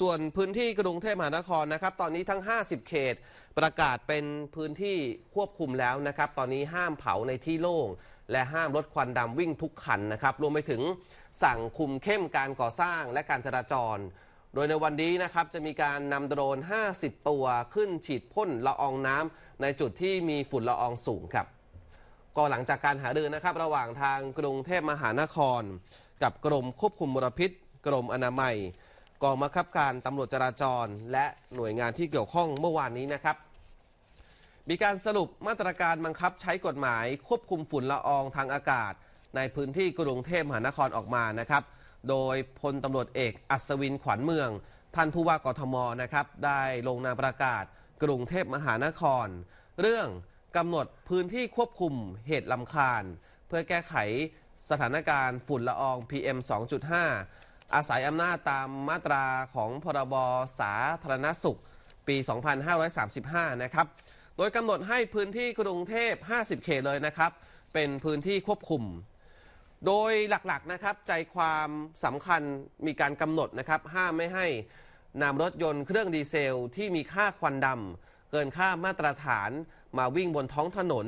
ส่วนพื้นที่กรุงเทพมหานครนะครับตอนนี้ทั้ง 50 เขต ประกาศเป็นพื้นที่ควบคุมแล้วนะครับ ตอนนี้ห้ามเผาในที่โล่งและห้ามรถควันดำวิ่งทุกคันนะครับรวมไปถึงสั่งคุมเข้มการก่อสร้างและการจราจร โดยในวันนี้นะครับจะมีการนำโดรน 50 ตัวขึ้นฉีดพ่นละอองน้ำในจุดที่มีฝุ่นละอองสูงครับก็หลังจากการหารือนะครับระหว่างทางกรุงเทพมหานคร กับกรมควบคุมมลพิษ กรมอนามัยกองบังคับการตำรวจจราจร และหน่วยงานที่เกี่ยวข้องเมื่อวานนี้นะครับ มีการสรุปมาตรการบังคับใช้กฎหมายควบคุมฝุ่นละอองทางอากาศ ในพื้นที่กรุงเทพมหานครออกมานะครับ โดยพลตำรวจเอกอัศวินขวัญเมืองท่านผู้ว่ากทมนะครับได้ลงนามประกาศกรุงเทพมหานคร เรื่องกำหนดพื้นที่ควบคุมเหตุลำคาญ เพื่อแก้ไขสถานการณ์ฝุ่นละออง PM 2.5อาศัยอำนาจตามมาตราของพรบสาธารณสุข ปี 2535 นะครับ โดยกำหนดให้พื้นที่กรุงเทพ 50 เขตเลยนะครับ เป็นพื้นที่ควบคุม โดยหลักๆ นะครับใจความสำคัญมีการกำหนดนะครับห้ามไม่ให้นำรถยนต์เครื่องดีเซลที่มีค่าควันดำเกินค่ามาตรฐานมาวิ่งบนท้องถนน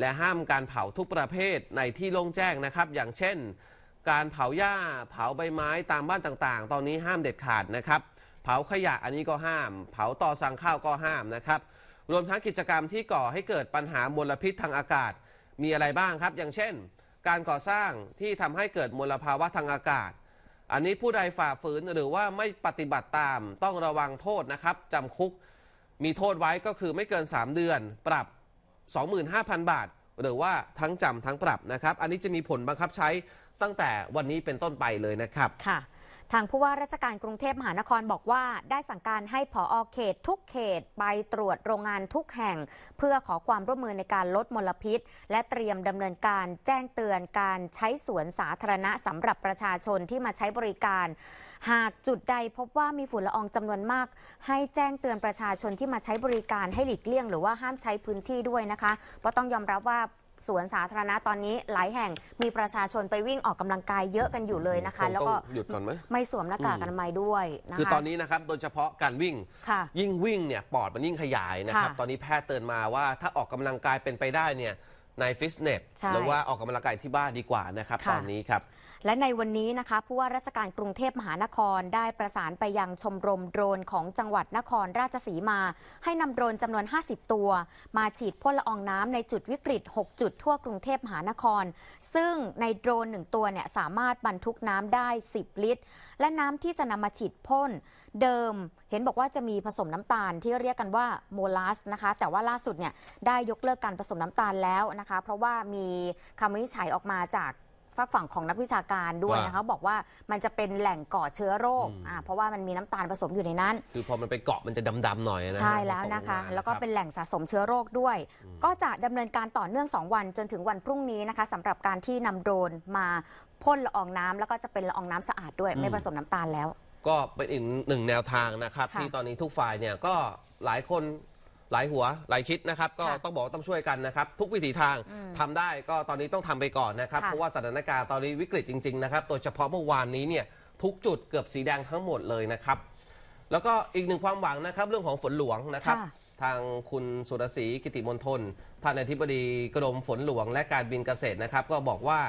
และห้ามการเผาทุกประเภทในที่โล่งแจ้งนะครับ อย่างเช่นการเผาหญ้าเผาใบไม้ตามบ้านต่างๆ ตอนนี้ห้ามเด็ดขาดนะครับเผาขยะอันนี้ก็ห้าม เผาต่อสั่งข้าวก็ห้ามนะครับรวมทั้งกิจกรรมที่ก่อให้เกิดปัญหามลพิษทางอากาศมีอะไรบ้างครับ อย่างเช่นการก่อสร้างที่ทำให้เกิดมลภาวะทางอากาศ อันนี้ผู้ใดฝ่าฝืนหรือว่าไม่ปฏิบัติตามต้องระวังโทษนะครับจำคุก มีโทษไว้ก็คือไม่เกิน 3เดือนปรับ 25,000 บาท หรือว่าทั้งจำทั้งปรับนะครับ อันนี้จะมีผลบังคับใช้ตั้งแต่วันนี้เป็นต้นไปเลยนะครับ ค่ะ ทางผู้ว่าราชการกรุงเทพมหานครบอกว่าได้สั่งการให้ผออเขตทุกเขต ไปตรวจโรงงานทุกแห่ง เพื่อขอความร่วมมือในการลดมลพิษ และเตรียมดำเนินการแจ้งเตือนการใช้สวนสาธารณะสำหรับประชาชนที่มาใช้บริการ หากจุดใดพบว่ามีฝุ่นละอองจำนวนมาก ให้แจ้งเตือนประชาชนที่มาใช้บริการให้หลีกเลี่ยงหรือว่าห้ามใช้พื้นที่ด้วยนะคะเพราะต้องยอมรับว่าสวนสาธารณะตอนนี้หลายแห่งมีประชาชนไปวิ่งออกกำลังกายเยอะกันอยู่เลยนะคะแล้วก็หยุดก่อนไหมไม่สวมหน้ากากอนามัยด้วยนะคะคือตอนนี้นะครับโดยเฉพาะการวิ่งยิ่งวิ่งเนี่ยปอดมันยิ่งขยายนะครับตอนนี้แพทย์เตือนมาว่าถ้าออกกำลังกายเป็นไปได้เนี่ยในฟิตเนสหรือว่าออกกำลังกายที่บ้านดีกว่านะครับตอนนี้ครับ และในวันนี้นะคะผู้ว่าราชการกรุงเทพมหานครได้ประสานไปยังชมรมโดรนของจังหวัดนครราชสีมา ให้นำโดรนจำนวน 50 ตัว มาฉีดพ่นละอองน้ำในจุดวิกฤต 6 จุดทั่วกรุงเทพมหานคร ซึ่งในโดรนหนึ่งตัวเนี่ยสามารถบรรทุกน้ำได้ 10 ลิตร และน้ำที่จะนำมาฉีดพ่นเดิม เห็นบอกว่าจะมีผสมน้ำตาลที่เรียกกันว่าโมลัสนะคะแต่ว่าล่าสุดเนี่ยได้ยกเลิกการผสมน้ำตาลแล้วนะคะคะเพราะว่ามีคำวินิจฉัยออกมาจากฝากฝั่งของนักวิชาการด้วยนะคะบอกว่ามันจะเป็นแหล่งก่อเชื้อโรคอ่าเพราะว่ามันมีน้ำตาลผสมอยู่ในนั้น คือพอมันไปเกาะมันจะดำๆหน่อยนะใช่แล้วนะคะแล้วก็เป็นแหล่งสะสมเชื้อโรคด้วย ก็จะดำเนินการต่อเนื่อง 2 วันจนถึงวันพรุ่งนี้นะคะสำหรับการที่นำโดรนมาพ่นละอองน้ำแล้วก็จะเป็นละอองน้ำสะอาดด้วยไม่ผสมน้ำตาลแล้ว ก็เป็นอีกหนึ่งแนวทางนะครับที่ตอนนี้ทุกฝ่ายเนี่ยก็หลายคนหลายหัวหลายคิดนะครับก็ต้องบอกต้องช่วยกันนะครับ ทุกวิถีทางทำทำได้ก็ตอนนี้ต้องทำไปก่อนนะครับ เพราะว่าสถานการณ์ตอนนี้วิกฤตจริงๆนะครับโดยเฉพาะเมื่อวานนี้เนี่ยทุกจุดเกือบสีแดงทั้งหมดเลยนะครับ แล้วก็อีกหนึ่งความหวังนะครับเรื่องของฝนหลวงนะครับ ทางคุณสุรศรีกิติมนทนท่านอธิบดีกรมฝนหลวงและการบินเกษตรนะครับ ก็บอกว่า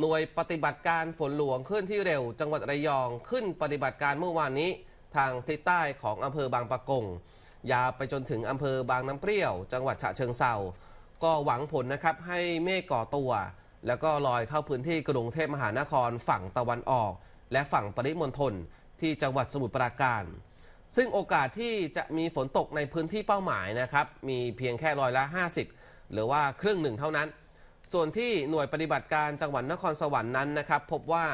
หน่วยปฏิบัติการฝนหลวงเคลื่อนที่เร็ว จังหวัดระยองขึ้นปฏิบัติการเมื่อวานนี้ทางทิศใต้ของอำเภอบางปะกงยาวไปจนถึงอำเภอบางน้ำเปรี้ยว จังหวัดฉะเชิงเซาก็หวังผลนะครับให้เมฆก่อตัว แล้วก็ลอยเข้าพื้นที่กรุงเทพมหานครฝั่งตะวันออก และฝั่งปริมณฑลที่จังหวัดสมุทรปราการ ซึ่งโอกาสที่จะมีฝนตกในพื้นที่เป้าหมายนะครับ มีเพียงแค่ร้อยละ 50 หรือว่าครึ่งหนึ่งเท่านั้น ส่วนที่หน่วยปฏิบัติการจังหวัดนครสวรรค์นั้นนะครับ พบว่า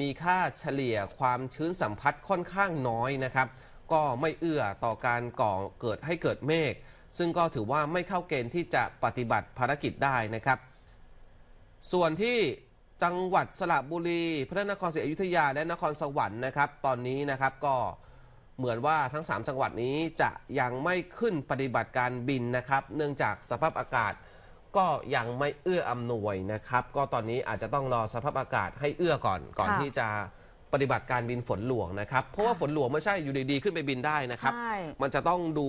มีค่าเฉลี่ยความชื้นสัมผัสค่อนข้างน้อยนะครับก็ไม่เอื้อต่อการก่อเกิดให้เกิดเมฆซึ่งก็ถือว่าไม่เข้าเกณฑ์ที่จะปฏิบัติภารกิจได้นะครับ ส่วนที่จังหวัดสระบุรี พระนครศรีอยุธยาและนครสวรรค์นะครับ ตอนนี้นะครับก็เหมือนว่าทั้ง 3 จังหวัดนี้จะยังไม่ขึ้นปฏิบัติการบินนะครับ เนื่องจากสภาพอากาศ ก็ยังไม่เอื้ออำนวยนะครับ ก็ตอนนี้อาจจะต้องรอสภาพอากาศให้เอื้อก่อนก่อนที่จะปฏิบัติการบินฝนหลวงนะครับ เพราะว่าฝนหลวงไม่ใช่อยู่ดีๆขึ้นไปบินได้นะครับ มันจะต้องดู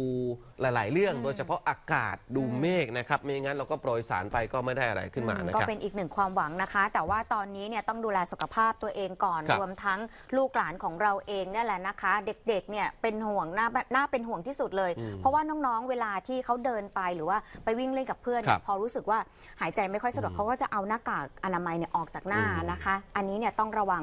หลาย ๆ เรื่องโดยเฉพาะอากาศดูเมฆนะครับ ไม่งั้นเราก็โปรยสารไปก็ไม่ได้อะไรขึ้นมานะก็ครับเป็นอีกหนึ่งความหวังนะคะ แต่ว่าตอนนี้เนี่ยต้องดูแลสุขภาพตัวเองก่อนรรวมทั้งลูกหลานของเราเองนี่แหละนะคะ เด็กๆ เนี่ยเป็นห่วงหน้าหน้าเป็นห่วงที่สุดเลย เพราะว่าน้องๆ เวลาที่เขาเดินไปหรือว่าไปวิ่งเล่นกับเพื่อนพอรู้สึกว่าหายใจไม่ค่อยสะดวกเขาก็จะเอาหน้ากากอนามัยเนี่ยออกจากหน้านะคะ อันนี้เนี่ยต้องระวัง